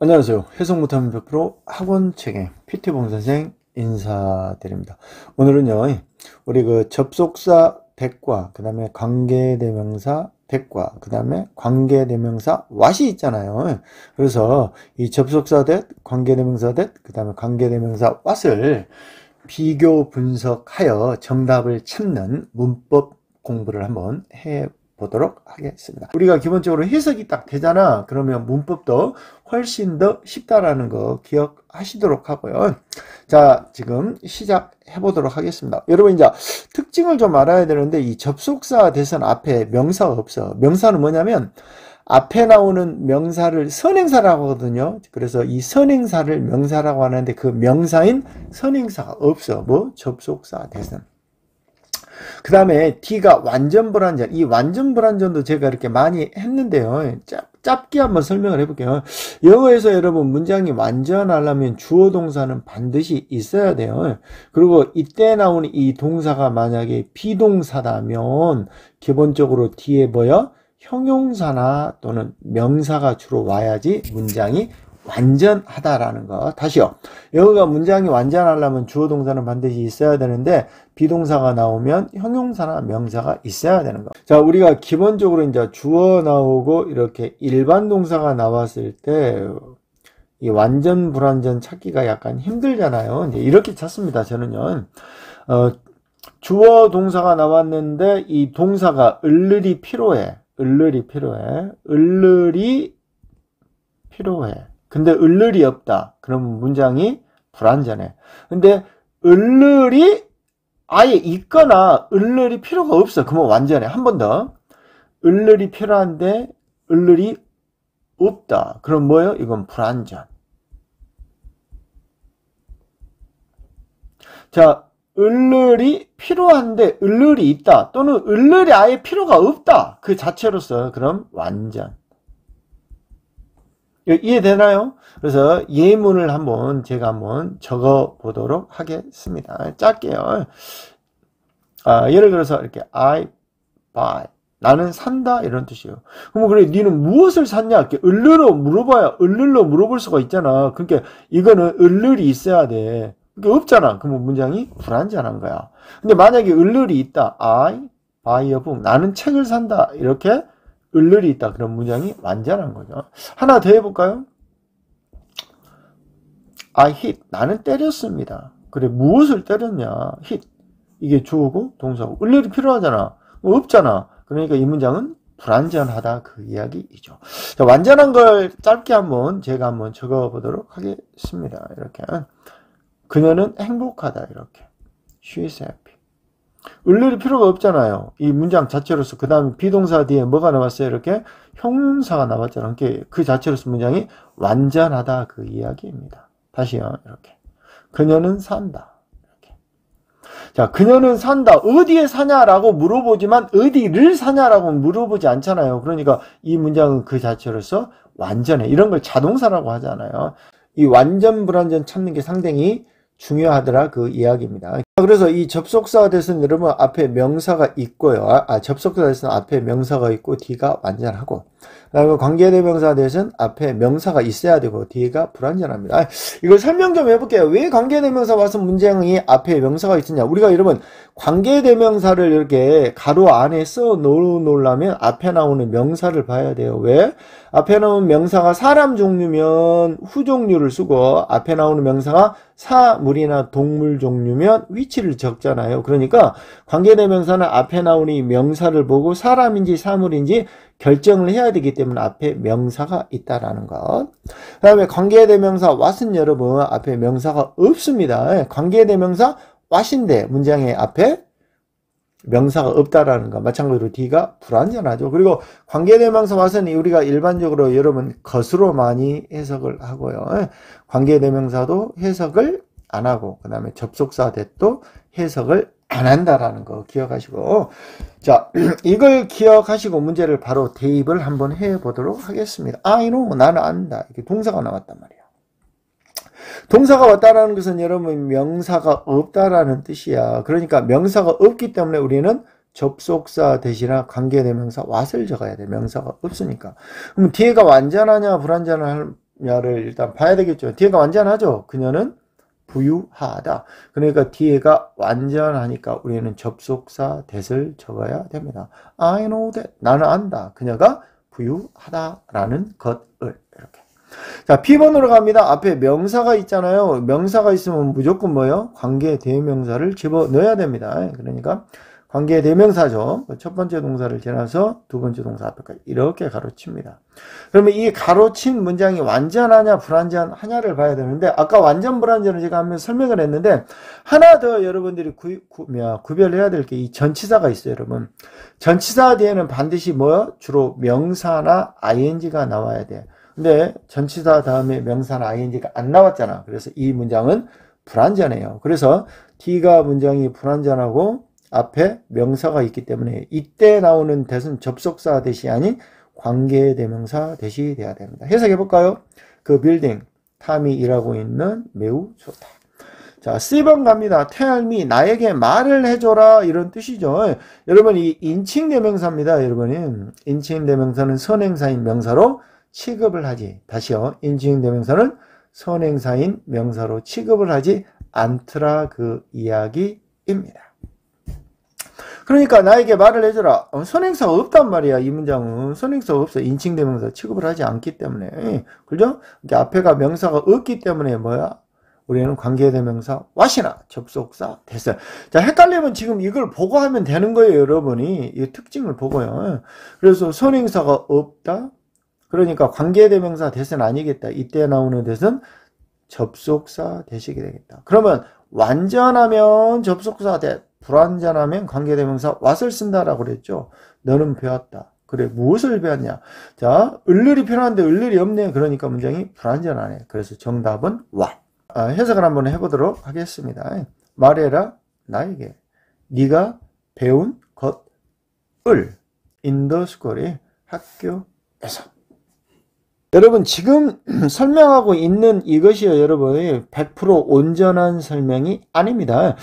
안녕하세요. 해석 못하면 100% 학원 책임 PT봉 선생 인사드립니다. 오늘은요, 우리 그 접속사 100과, 그 다음에 관계대명사 100과, 그 다음에 관계대명사 왓이 있잖아요. 그래서 이 접속사 대 관계대명사 대그 다음에 관계대명사 왓을 비교 분석하여 정답을 찾는 문법 공부를 한번 해 보도록 하겠습니다. 우리가 기본적으로 해석이 딱 되잖아. 그러면 문법도 훨씬 더 쉽다라는 거 기억하시도록 하고요. 자, 지금 시작해 보도록 하겠습니다. 여러분 이제 특징을 좀 알아야 되는데 이 접속사 대선 앞에 명사 가 없어. 명사는 뭐냐면 앞에 나오는 명사를 선행사라고 하거든요. 그래서 이 선행사를 명사라고 하는데 그 명사인 선행사 없어. 뭐 접속사 대선. 그 다음에 D가 완전 불안전. 이 완전 불안전도 제가 이렇게 많이 했는데요. 짭, 짧게 한번 설명을 해볼게요. 영어에서 여러분 문장이 완전하려면 주어 동사는 반드시 있어야 돼요. 그리고 이때 나오는 이 동사가 만약에 비동사라면 기본적으로 뒤에 뭐여 형용사나 또는 명사가 주로 와야지 문장이 완전하다라는 거. 다시요. 영어가 문장이 완전하려면 주어 동사는 반드시 있어야 되는데 비동사가 나오면 형용사나 명사가 있어야 되는 거. 자, 우리가 기본적으로 이제 주어 나오고 이렇게 일반 동사가 나왔을 때 이 완전 불완전 찾기가 약간 힘들잖아요. 이제 이렇게 찾습니다. 저는요. 어, 주어 동사가 나왔는데 이 동사가 을르리 필요해. 을르리 필요해. 을르리 필요해. 근데 을르리 없다. 그럼 문장이 불완전해. 근데 을르리 아예 있거나 을늘이 필요가 없어. 그러면 완전히한 번 더. 을늘이 필요한데 을늘이 없다. 그럼 뭐예요? 이건 불완전. 자, 을늘이 필요한데 을늘이 있다. 또는 을늘이 아예 필요가 없다. 그 자체로서 그럼 완전. 이해되나요? 그래서 예문을 한번 제가 한번 적어 보도록 하겠습니다. 짧게요. 아, 예를 들어서 이렇게 I buy 나는 산다 이런 뜻이에요. 그럼 그래 너는 무엇을 샀냐? 이렇게 을르로 물어봐야 을르로 물어볼 수가 있잖아. 그러니까 이거는 을르이 있어야 돼. 그러니까 없잖아. 그럼 문장이 불안전한 거야. 근데 만약에 을르이 있다. I buy a book. 나는 책을 산다. 이렇게 을늘이 있다. 그런 문장이 완전한 거죠. 하나 더 해볼까요? I 아, hit. 나는 때렸습니다. 그래, 무엇을 때렸냐? hit. 이게 주어고 동사고. 을늘이 필요하잖아. 뭐 없잖아. 그러니까 이 문장은 불완전하다 그 이야기이죠. 자, 완전한 걸 짧게 한번 제가 한번 적어보도록 하겠습니다. 이렇게. 그녀는 행복하다. 이렇게. She s happy. 을릴 필요가 없잖아요. 이 문장 자체로서 그 다음에 비동사 뒤에 뭐가 나왔어요? 이렇게 형용사가 나왔잖아요. 그 자체로서 문장이 완전하다 그 이야기입니다. 다시요. 이렇게 그녀는 산다. 이렇게. 자, 그녀는 산다. 어디에 사냐라고 물어보지만 어디를 사냐라고 물어보지 않잖아요. 그러니까 이 문장은 그 자체로서 완전해. 이런 걸 자동사라고 하잖아요. 이 완전 불완전 찾는 게 상당히 중요하더라 그 이야기입니다. 그래서 이 접속사 대선 여러분 앞에 명사가 있고요. 아, 아 접속사 대선 앞에 명사가 있고 뒤가 완전하고 그다음에 관계대명사 대신 앞에 명사가 있어야 되고 뒤가 불완전합니다. 아, 이걸 설명 좀 해볼게요. 왜 관계대명사 와서 문장이 앞에 명사가 있느냐? 우리가 여러분 관계대명사를 이렇게 가로 안에 써 놓으려면 앞에 나오는 명사를 봐야 돼요. 왜? 앞에 나오는 명사가 사람 종류면 후 종류를 쓰고 앞에 나오는 명사가 사물이나 동물 종류면 위 수위치를 적잖아요. 그러니까 관계대명사는 앞에 나오는 이 명사를 보고 사람인지 사물인지 결정을 해야 되기 때문에 앞에 명사가 있다라는 것. 그 다음에 관계대명사 왓은 여러분 앞에 명사가 없습니다. 예, 관계대명사 왓인데 문장의 앞에 명사가 없다라는 것. 마찬가지로 D가 불완전하죠 그리고 관계대명사 와서는 우리가 일반적으로 여러분 것으로 많이 해석을 하고요 예, 관계대명사도 해석을 안 하고 그 다음에 접속사 대도 해석을 안 한다라는 거 기억하시고 자 이걸 기억하시고 문제를 바로 대입을 한번 해보도록 하겠습니다. I 아, know 나는 안다 이렇게 동사가 나왔단 말이야. 동사가 왔다라는 것은 여러분 명사가 없다라는 뜻이야. 그러니까 명사가 없기 때문에 우리는 접속사 대신에 관계대명사 왓을 적어야 돼. 명사가 없으니까. 그럼 뒤에가 완전하냐 불완전하냐를 일단 봐야 되겠죠. 뒤에가 완전하죠. 그녀는 부유하다. 그러니까 뒤에가 완전하니까 우리는 접속사 대을 적어야 됩니다. I know that. 나는 안다. 그녀가 부유하다라는 것을 이렇게. 자, B번으로 갑니다. 앞에 명사가 있잖아요. 명사가 있으면 무조건 뭐예요? 관계 대명사를 집어넣어야 됩니다. 그러니까 관계 의 대명사죠. 네 그 첫 번째 동사를 지나서 두 번째 동사 앞에까지 이렇게 가로칩니다. 그러면 이 가로친 문장이 완전하냐 불완전하냐를 봐야 되는데 아까 완전 불완전을 제가 한번 설명을 했는데 하나 더 여러분들이 구, 구, 구별해야 될 게 이 전치사가 있어요, 여러분. 전치사 뒤에는 반드시 뭐요? 주로 명사나 ing가 나와야 돼. 근데 전치사 다음에 명사나 ing가 안 나왔잖아. 그래서 이 문장은 불완전해요. 그래서 d 가 문장이 불완전하고 앞에 명사가 있기 때문에 이때 나오는 뜻은 접속사 대시 아닌 관계 대명사 대시 돼야 됩니다. 해석해 볼까요? 그 빌딩 탐이 일하고 있는 매우 좋다. 자, 4번 갑니다. 태알미 나에게 말을 해줘라 이런 뜻이죠. 여러분 이 인칭 대명사입니다. 여러분은 인칭 대명사는 선행사인 명사로 취급을 하지. 다시요. 인칭 대명사는 선행사인 명사로 취급을 하지 않더라 그 이야기입니다. 그러니까 나에게 말을 해줘라. 어, 선행사 없단 말이야. 이 문장은 선행사 없어. 인칭대명사 취급을 하지 않기 때문에 예, 그죠? 그러 앞에가 명사가 없기 때문에 뭐야? 우리는 관계대명사 와시나 접속사 됐어요. 자 헷갈리면 지금 이걸 보고 하면 되는 거예요. 여러분이 이 특징을 보고요. 그래서 선행사가 없다. 그러니까 관계대명사 대선 아니겠다. 이때 나오는 대선 접속사 되시게 되겠다. 그러면 완전하면 접속사 대 불완전하면 관계대명사 왓을 쓴다라고 그랬죠. 너는 배웠다. 그래 무엇을 배웠냐? 자, 을률이 필요한데 을률이 없네. 그러니까 문장이 불완전하네. 그래서 정답은 와. 아, 해석을 한번 해보도록 하겠습니다. 말해라 나에게 네가 배운 것을 인더스콜이 학교에서 여러분 지금 설명하고 있는 이것이요 여러분이 100% 온전한 설명이 아닙니다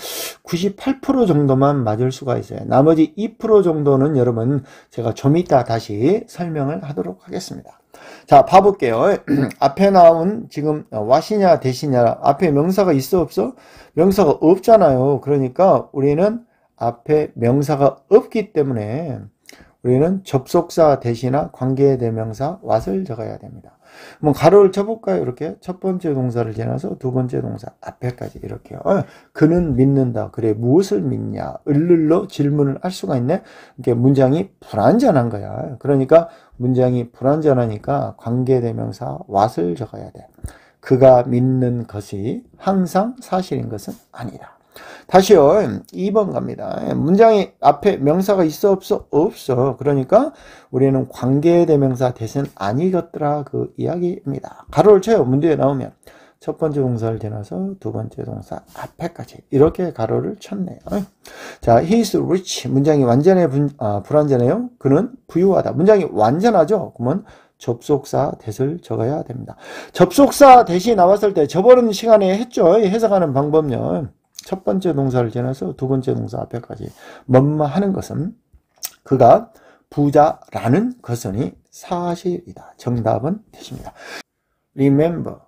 98% 정도만 맞을 수가 있어요 나머지 2% 정도는 여러분 제가 좀 이따 다시 설명을 하도록 하겠습니다 자 봐볼게요 앞에 나온 지금 와시냐 대시냐 앞에 명사가 있어 없어? 명사가 없잖아요 그러니까 우리는 앞에 명사가 없기 때문에 우리는 접속사 대신하 관계 대명사 왓을 적어야 됩니다. 뭐 가로를 쳐볼까요? 이렇게 첫 번째 동사를 지나서 두 번째 동사 앞에까지 이렇게요. 어, 그는 믿는다. 그래 무엇을 믿냐? 을를로 질문을 할 수가 있네. 이게 문장이 불완전한 거야. 그러니까 문장이 불완전하니까 관계 대명사 왓을 적어야 돼. 그가 믿는 것이 항상 사실인 것은 아니다. 다시요. 2번 갑니다. 문장이 앞에 명사가 있어 없어? 없어. 그러니까 우리는 관계대명사 대신 아니겠더라 그 이야기입니다. 가로를 쳐요. 문제에 나오면. 첫 번째 동사를 지나서 두 번째 동사 앞에까지 이렇게 가로를 쳤네요. 자, he is rich 문장이 완전히 분, 아, 불완전해요. 그는 부유하다. 문장이 완전하죠. 그러면 접속사 대을 적어야 됩니다. 접속사 대시 나왔을 때 저번 시간에 했죠. 해석하는 방법요. 첫 번째 농사를 지나서 두 번째 농사 앞에까지 뭐마 하는 것은 그가 부자라는 것은 사실이다. 정답은 되십니다. remember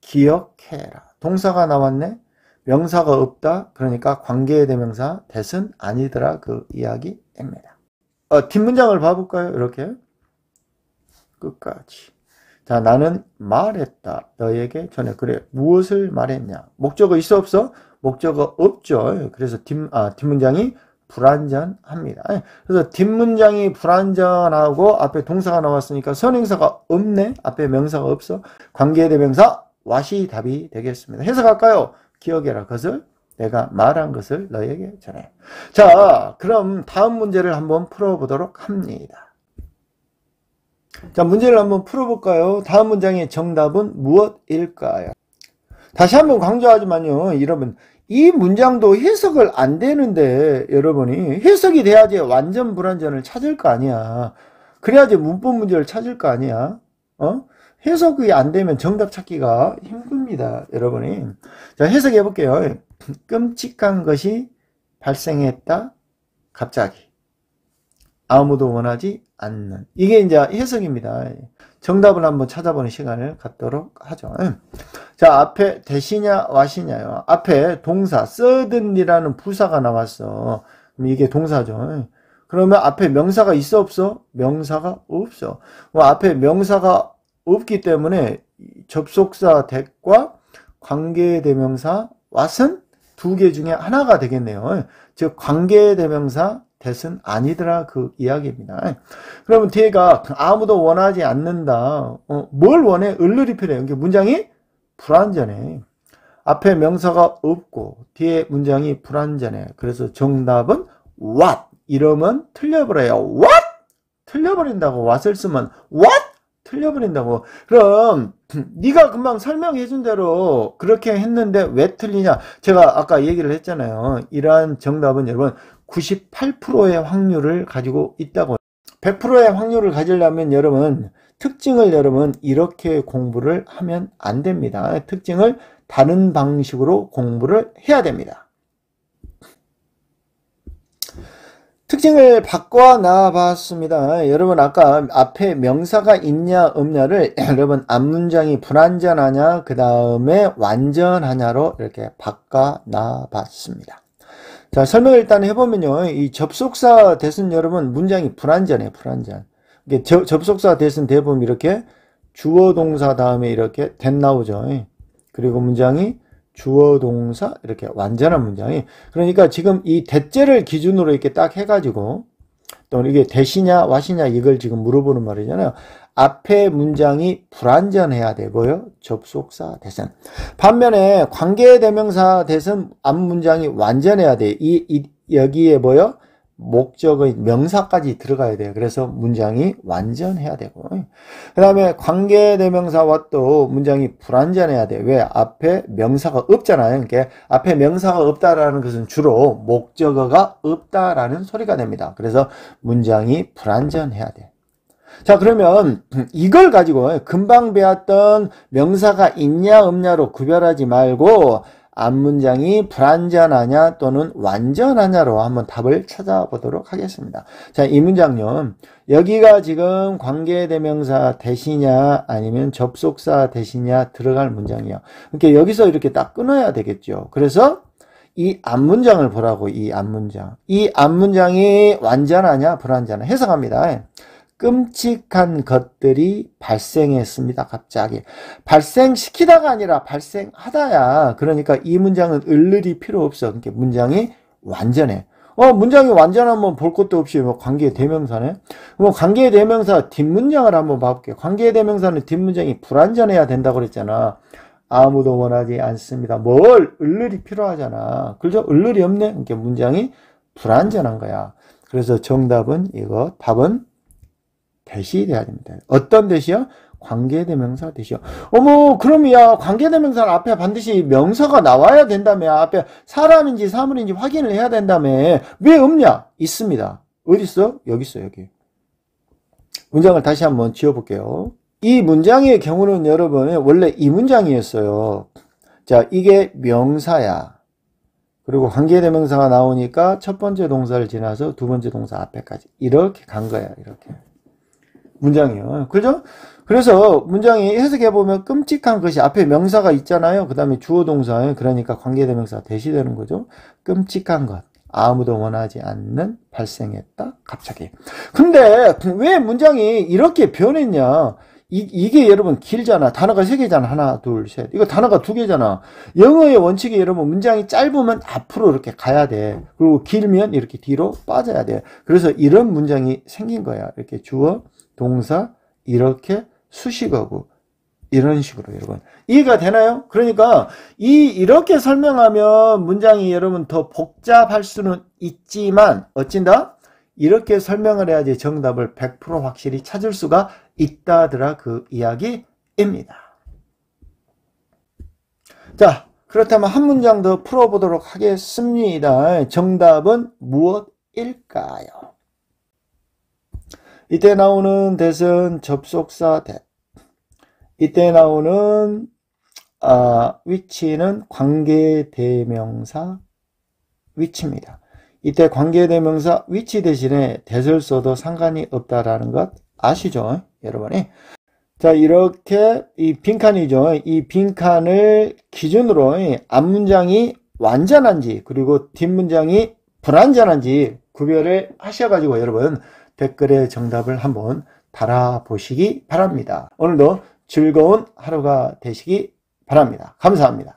기억해라. 동사가 나왔네. 명사가 없다. 그러니까 관계의 대명사 대은 아니더라 그 이야기입니다. 어, 뒷문장을 봐볼까요? 이렇게 끝까지. 자 나는 말했다. 너에게 전에 그래 무엇을 말했냐? 목적어 있어 없어? 목적어 없죠. 그래서 뒷, 아, 뒷문장이 불완전합니다. 그래서 뒷문장이 불완전하고 앞에 동사가 나왔으니까 선행사가 없네. 앞에 명사가 없어. 관계대명사 와시 답이 되겠습니다. 해석할까요? 기억해라. 그것을 내가 말한 것을 너에게 전해. 자, 그럼 다음 문제를 한번 풀어보도록 합니다. 자, 문제를 한번 풀어볼까요? 다음 문장의 정답은 무엇일까요? 다시 한번 강조하지만요, 여러분. 이 문장도 해석을 안 되는데, 여러분이. 해석이 돼야지 완전 불완전을 찾을 거 아니야. 그래야지 문법 문제를 찾을 거 아니야. 어? 해석이 안 되면 정답 찾기가 힘듭니다, 여러분이. 자, 해석해 볼게요. 끔찍한 것이 발생했다, 갑자기. 아무도 원하지 않는. 이게 이제 해석입니다. 정답을 한번 찾아보는 시간을 갖도록 하죠. 음. 자, 앞에 대시냐, 와시냐요. 앞에 동사, 쓰든이라는 부사가 나왔어. 이게 동사죠. 음. 그러면 앞에 명사가 있어 없어? 명사가 없어. 앞에 명사가 없기 때문에 접속사 덱과 관계대명사 왓은 두 개 중에 하나가 되겠네요. 음. 즉 관계대명사 뱃은 아니더라 그 이야기입니다. 그러면 뒤에가 아무도 원하지 않는다. 어, 뭘 원해? 을르리 필요해. 이게 문장이 불완전해. 앞에 명사가 없고 뒤에 문장이 불완전해. 그래서 정답은 what 이러면 틀려버려요. what 틀려버린다고 what을 쓰면 what 틀려버린다고. 그럼 네가 금방 설명해준 대로 그렇게 했는데 왜 틀리냐? 제가 아까 얘기를 했잖아요. 이러한 정답은 여러분 98%의 확률을 가지고 있다고 100%의 확률을 가지려면 여러분 특징을 여러분 이렇게 공부를 하면 안 됩니다. 특징을 다른 방식으로 공부를 해야 됩니다. 특징을 바꿔 나봤습니다. 여러분 아까 앞에 명사가 있냐 없냐를 여러분 앞문장이 불완전하냐 그 다음에 완전하냐로 이렇게 바꿔 나봤습니다. 자, 설명을 일단 해보면요. 이 접속사 대선 여러분 문장이 불안전해요불안전 이게 저, 접속사 대선 대부분 이렇게 주어 동사 다음에 이렇게 된 나오죠. 예. 그리고 문장이 주어 동사 이렇게 완전한 문장이. 그러니까 지금 이 대째를 기준으로 이렇게 딱 해가지고 또는 이게 대시냐 와시냐 이걸 지금 물어보는 말이잖아요. 앞에 문장이 불완전해야 되고요. 접속사 대선. 반면에 관계 대명사 대선 앞 문장이 완전해야 돼. 이, 이 여기에 뭐요? 목적의 명사까지 들어가야 돼요. 그래서 문장이 완전해야 되고. 그 다음에 관계대명사와 또 문장이 불완전해야 돼요. 왜? 앞에 명사가 없잖아요. 그러니까 앞에 명사가 없다라는 것은 주로 목적어가 없다라는 소리가 됩니다. 그래서 문장이 불완전해야 돼. 요자 그러면 이걸 가지고 금방 배웠던 명사가 있냐 없냐로 구별하지 말고 앞 문장이 불완전하냐 또는 완전하냐로 한번 답을 찾아보도록 하겠습니다. 자, 이 문장요. 여기가 지금 관계대명사 대시냐 아니면 접속사 대시냐 들어갈 문장이요. 그러니까 여기서 이렇게 딱 끊어야 되겠죠. 그래서 이 앞문장을 보라고 이 앞문장. 이 앞문장이 완전하냐 불완전하냐 해석합니다. 끔찍한 것들이 발생했습니다. 갑자기. 발생시키다가 아니라 발생하다야. 그러니까 이 문장은 을늘이 필요 없어. 이렇게 그러니까 문장이 완전해. 어, 문장이 완전하면 뭐 볼 것도 없이 뭐 관계 대명사네? 뭐 관계 대명사 뒷문장을 한번 봐볼게 관계 대명사는 뒷문장이 불완전해야 된다고 그랬잖아. 아무도 원하지 않습니다. 뭘? 을늘이 필요하잖아. 그죠? 을늘이 없네? 이렇게 그러니까 문장이 불완전한 거야. 그래서 정답은 이거, 답은 대시 돼야 됩니다. 어떤 대시요? 관계대명사 대시요. 어머, 그럼이야. 관계대명사는 앞에 반드시 명사가 나와야 된다며. 앞에 사람인지 사물인지 확인을 해야 된다며. 왜 없냐? 있습니다. 어디 있어? 여기 있어, 여기. 문장을 다시 한번 지어볼게요. 이 문장의 경우는 여러분, 원래 이 문장이었어요. 자, 이게 명사야. 그리고 관계대명사가 나오니까 첫 번째 동사를 지나서 두 번째 동사 앞에까지. 이렇게 간 거야, 이렇게. 문장이요. 그죠? 그래서 문장이 해석해 보면 끔찍한 것이 앞에 명사가 있잖아요. 그다음에 주어 동사. 그러니까 관계대명사 대시되는 거죠. 끔찍한 것. 아무도 원하지 않는 발생했다. 갑자기. 근데 왜 문장이 이렇게 변했냐? 이, 게 여러분 길잖아. 단어가 세 개잖아. 하나, 둘, 셋. 이거 단어가 두 개잖아. 영어의 원칙이 여러분 문장이 짧으면 앞으로 이렇게 가야 돼. 그리고 길면 이렇게 뒤로 빠져야 돼. 그래서 이런 문장이 생긴 거야. 이렇게 주어, 동사, 이렇게, 수식어고 이런 식으로 여러분 이해가 되나요? 그러니까 이 이렇게 설명하면 문장이 여러분 더 복잡할 수는 있지만 어찌다 이렇게 설명을 해야지 정답을 100% 확실히 찾을 수가 있다더라 그 이야기입니다. 자 그렇다면 한 문장 더 풀어보도록 하겠습니다. 정답은 무엇일까요? 이때 나오는 대선 접속사 대. 이때 나오는 아, 위치는 관계대명사 위치입니다. 이때 관계대명사 위치 대신에 대을 써도 상관이 없다라는 것 아시죠? 여러분이. 자, 이렇게 이 빈칸이죠. 이 빈칸을 기준으로 앞문장이 완전한지 그리고 뒷문장이 불완전한지 구별을 하셔가지고 여러분 댓글에 정답을 한번 달아보시기 바랍니다. 오늘도 즐거운 하루가 되시기 바랍니다. 감사합니다.